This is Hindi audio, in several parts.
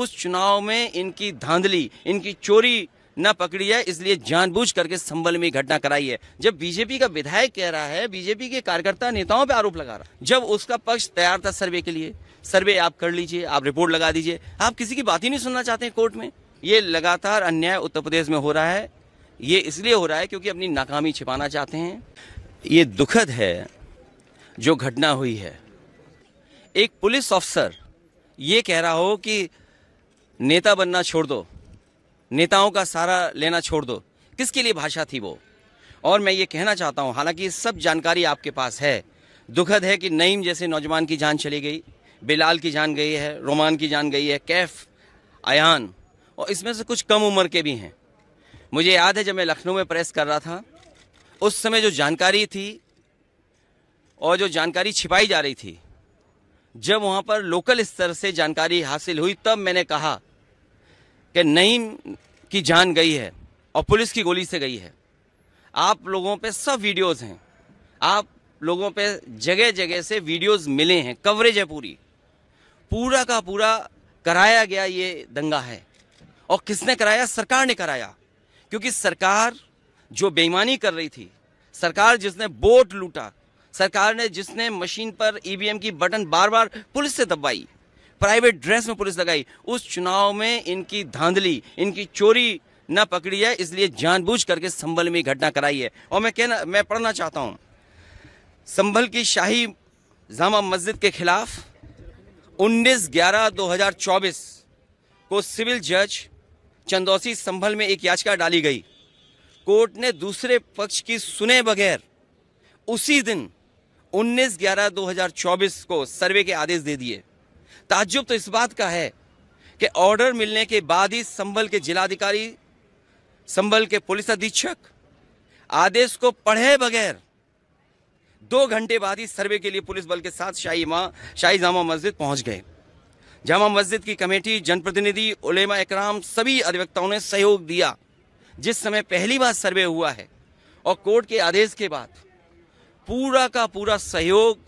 उस चुनाव में इनकी धांधली इनकी चोरी न पकड़ी है इसलिए जानबूझ करके संबल में घटना कराई है जब बीजेपी का विधायक कह रहा है बीजेपी के कार्यकर्ता नेताओं पर आरोप लगा रहा जब उसका पक्ष तैयार था सर्वे के लिए सर्वे आप कर लीजिए आप रिपोर्ट लगा दीजिए आप किसी की बात ही नहीं सुनना चाहते हैं कोर्ट में ये लगातार अन्याय उत्तर प्रदेश में हो रहा है ये इसलिए हो रहा है क्योंकि अपनी नाकामी छिपाना चाहते हैं ये दुखद है जो घटना हुई है एक पुलिस ऑफिसर ये कह रहा हो कि नेता बनना छोड़ दो नेताओं का सहारा लेना छोड़ दो किसके लिए भाषा थी वो और मैं ये कहना चाहता हूँ हालांकि सब जानकारी आपके पास है दुखद है कि नईम जैसे नौजवान की जान चली गई बिलाल की जान गई है रोमान की जान गई है कैफ अयान और इसमें से कुछ कम उम्र के भी हैं मुझे याद है जब मैं लखनऊ में प्रेस कर रहा था उस समय जो जानकारी थी और जो जानकारी छिपाई जा रही थी जब वहाँ पर लोकल स्तर से जानकारी हासिल हुई तब मैंने कहा कि नईम की जान गई है और पुलिस की गोली से गई है आप लोगों पे सब वीडियोस हैं आप लोगों पे जगह जगह से वीडियोस मिले हैं कवरेज है पूरी पूरा का पूरा कराया गया ये दंगा है और किसने कराया सरकार ने कराया क्योंकि सरकार जो बेईमानी कर रही थी सरकार जिसने बोट लूटा सरकार ने जिसने मशीन पर ईवीएम e की बटन बार बार पुलिस से दबाई प्राइवेट ड्रेस में पुलिस लगाई उस चुनाव में इनकी धांधली इनकी चोरी न पकड़ी है इसलिए जानबूझ करके संबल में घटना कराई है और मैं कहना मैं पढ़ना चाहता हूँ संभल की शाही जामा मस्जिद के खिलाफ 19 ग्यारह 2024 को सिविल जज चंदौसी संभल में एक याचिका डाली गई कोर्ट ने दूसरे पक्ष की सुने बगैर उसी दिन 19 ग्यारह 2024 को सर्वे के आदेश दे दिए ताज्जुब तो इस बात का है कि ऑर्डर मिलने के बाद ही संबल के जिलाधिकारी संबल के पुलिस अधीक्षक आदेश को पढ़े बगैर दो घंटे बाद ही सर्वे के लिए पुलिस बल के साथ शाही मां शाही जामा मस्जिद पहुंच गए जामा मस्जिद की कमेटी जनप्रतिनिधि उलेमा इकराम सभी अधिवक्ताओं ने सहयोग दिया जिस समय पहली बार सर्वे हुआ है और कोर्ट के आदेश के बाद पूरा का पूरा सहयोग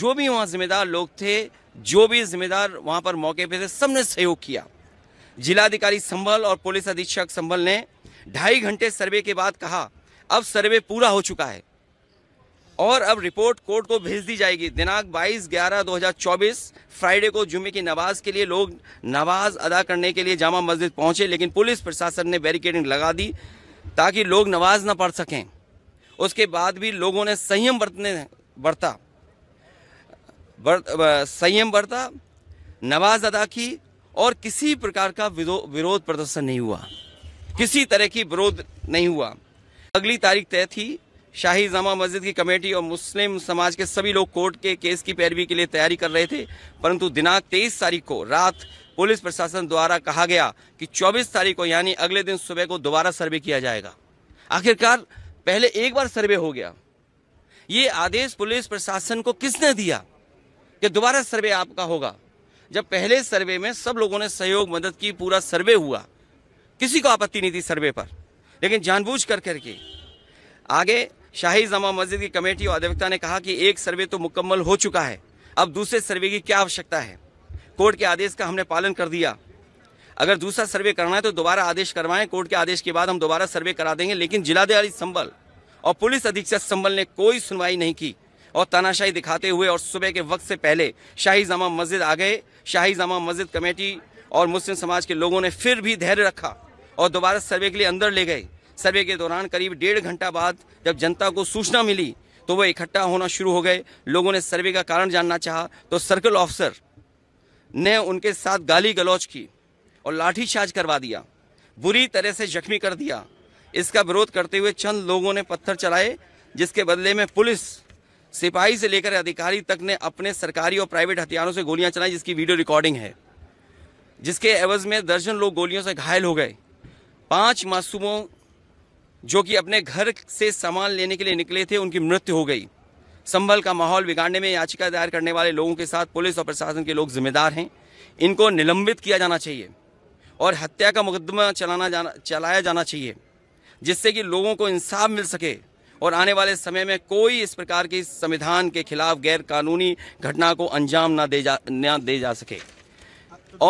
जो भी वहाँ जिम्मेदार लोग थे जो भी जिम्मेदार वहाँ पर मौके पर थे सबने सहयोग किया जिलाधिकारी संभल और पुलिस अधीक्षक संभल ने ढाई घंटे सर्वे के बाद कहा अब सर्वे पूरा हो चुका है और अब रिपोर्ट कोर्ट को भेज दी जाएगी दिनांक 22 ग्यारह 2024 फ्राइडे को जुमे की नमाज के लिए लोग नमाज अदा करने के लिए जामा मस्जिद पहुंचे लेकिन पुलिस प्रशासन ने बैरिकेडिंग लगा दी ताकि लोग नमाज ना पढ़ सकें उसके बाद भी लोगों ने संयम बरतने बरता संयम बरता नमाज अदा की और किसी प्रकार का विरोध प्रदर्शन नहीं हुआ किसी तरह की विरोध नहीं हुआ अगली तारीख तय थी शाही जामा मस्जिद की कमेटी और मुस्लिम समाज के सभी लोग कोर्ट के केस की पैरवी के लिए तैयारी कर रहे थे परंतु दिनांक तेईस तारीख को रात पुलिस प्रशासन द्वारा कहा गया कि 24 तारीख को यानी अगले दिन सुबह को दोबारा सर्वे किया जाएगा आखिरकार पहले एक बार सर्वे हो गया ये आदेश पुलिस प्रशासन को किसने दिया कि दोबारा सर्वे आपका होगा जब पहले सर्वे में सब लोगों ने सहयोग मदद की पूरा सर्वे हुआ किसी को आपत्ति नहीं थी सर्वे पर लेकिन जानबूझ कर करके आगे शाही जमा मस्जिद की कमेटी और अधिवक्ता ने कहा कि एक सर्वे तो मुकम्मल हो चुका है अब दूसरे सर्वे की क्या आवश्यकता है कोर्ट के आदेश का हमने पालन कर दिया अगर दूसरा सर्वे करना है तो दोबारा आदेश करवाएं कोर्ट के आदेश के बाद हम दोबारा सर्वे करा देंगे लेकिन जिलाधिकारी संबल और पुलिस अधीक्षक संबल ने कोई सुनवाई नहीं की और तानाशाही दिखाते हुए और सुबह के वक्त से पहले शाही जमा मस्जिद आ गए शाही जमा मस्जिद कमेटी और मुस्लिम समाज के लोगों ने फिर भी धैर्य रखा और दोबारा सर्वे के लिए अंदर ले गए सर्वे के दौरान करीब डेढ़ घंटा बाद जब जनता को सूचना मिली तो वह इकट्ठा होना शुरू हो गए लोगों ने सर्वे का कारण जानना चाहा तो सर्कल ऑफिसर ने उनके साथ गाली गलौज की और लाठीचार्ज करवा दिया बुरी तरह से जख्मी कर दिया इसका विरोध करते हुए चंद लोगों ने पत्थर चलाए जिसके बदले में पुलिस सिपाही से लेकर अधिकारी तक ने अपने सरकारी और प्राइवेट हथियारों से गोलियां चलाई जिसकी वीडियो रिकॉर्डिंग है जिसके एवज में दर्जन लोग गोलियों से घायल हो गए पांच मासूमों जो कि अपने घर से सामान लेने के लिए निकले थे उनकी मृत्यु हो गई संभल का माहौल बिगाड़ने में याचिका दायर करने वाले लोगों के साथ पुलिस और प्रशासन के लोग जिम्मेदार हैं इनको निलंबित किया जाना चाहिए और हत्या का मुकदमा चलाना जाना चलाया जाना चाहिए जिससे कि लोगों को इंसाफ मिल सके और आने वाले समय में कोई इस प्रकार की संविधान के खिलाफ गैर कानूनी घटना को अंजाम ना दे जा ना दे जा सके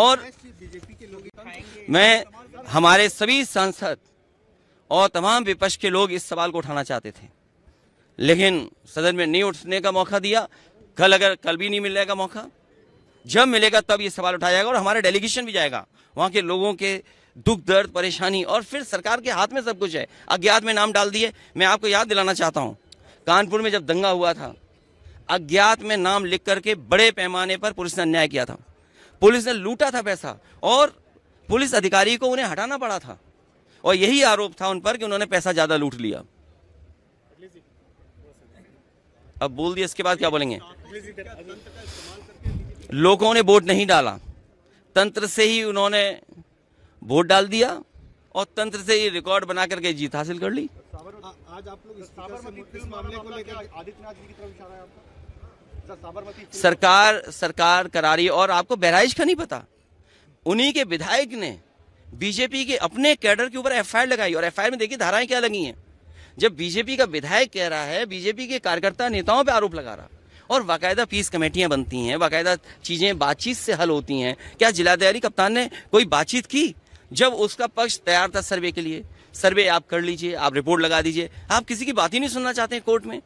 और मैं हमारे सभी सांसद और तमाम विपक्ष के लोग इस सवाल को उठाना चाहते थे लेकिन सदन में नहीं उठने का मौका दिया कल अगर कल भी नहीं मिलने का मौका जब मिलेगा तब ये सवाल उठाया जाएगा और हमारा डेलीगेशन भी जाएगा वहाँ के लोगों के दुख दर्द परेशानी और फिर सरकार के हाथ में सब कुछ है अज्ञात में नाम डाल दिए मैं आपको याद दिलाना चाहता हूँ कानपुर में जब दंगा हुआ था अज्ञात में नाम लिख करके बड़े पैमाने पर पुलिस ने अन्याय किया था पुलिस ने लूटा था पैसा और पुलिस अधिकारी को उन्हें हटाना पड़ा था और यही आरोप था उन पर कि उन्होंने पैसा ज़्यादा लूट लिया अब बोल दिया इसके बाद क्या बोलेंगे लोगों ने वोट नहीं डाला तंत्र से ही उन्होंने वोट डाल दिया और तंत्र से ये रिकॉर्ड बना करके जीत हासिल कर ली आज आप लोग सरकार सरकार करारी और आपको बहराइश का नहीं पता उन्हीं के विधायक ने बीजेपी के अपने कैडर के ऊपर एफआईआर लगाई और एफआईआर में देखिए धाराएं क्या लगी हैं जब बीजेपी का विधायक कह रहा है बीजेपी के कार्यकर्ता नेताओं पर आरोप लगा रहा और बाकायदा पीस कमेटियां बनती हैं बाकायदा चीजें बातचीत से हल होती हैं क्या जिलाधिकारी कप्तान ने कोई बातचीत की जब उसका पक्ष तैयार था सर्वे के लिए सर्वे आप कर लीजिए आप रिपोर्ट लगा दीजिए आप किसी की बात ही नहीं सुनना चाहते हैं कोर्ट में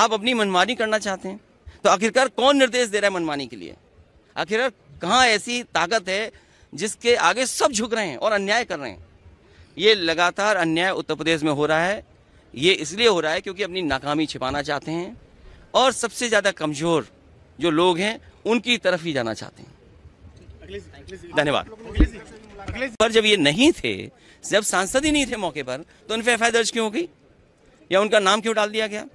आप अपनी मनमानी करना चाहते हैं तो आखिरकार कौन निर्देश दे रहा है मनमानी के लिए आखिरकार कहाँ ऐसी ताकत है जिसके आगे सब झुक रहे हैं और अन्याय कर रहे हैं ये लगातार अन्याय उत्तर प्रदेश में हो रहा है ये इसलिए हो रहा है क्योंकि अपनी नाकामी छिपाना चाहते हैं और सबसे ज़्यादा कमज़ोर जो लोग हैं उनकी तरफ ही जाना चाहते हैं धन्यवाद पर जब ये नहीं थे जब सांसद ही नहीं थे मौके पर तो उन पर एफ दर्ज क्यों हो गई या उनका नाम क्यों डाल दिया गया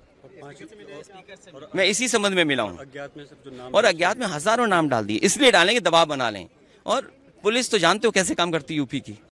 मैं इसी संबंध में मिला हूँ और अज्ञात में हजारों नाम डाल दिए इसलिए डालेंगे दबाव बना लें और पुलिस तो जानते हो कैसे काम करती यूपी की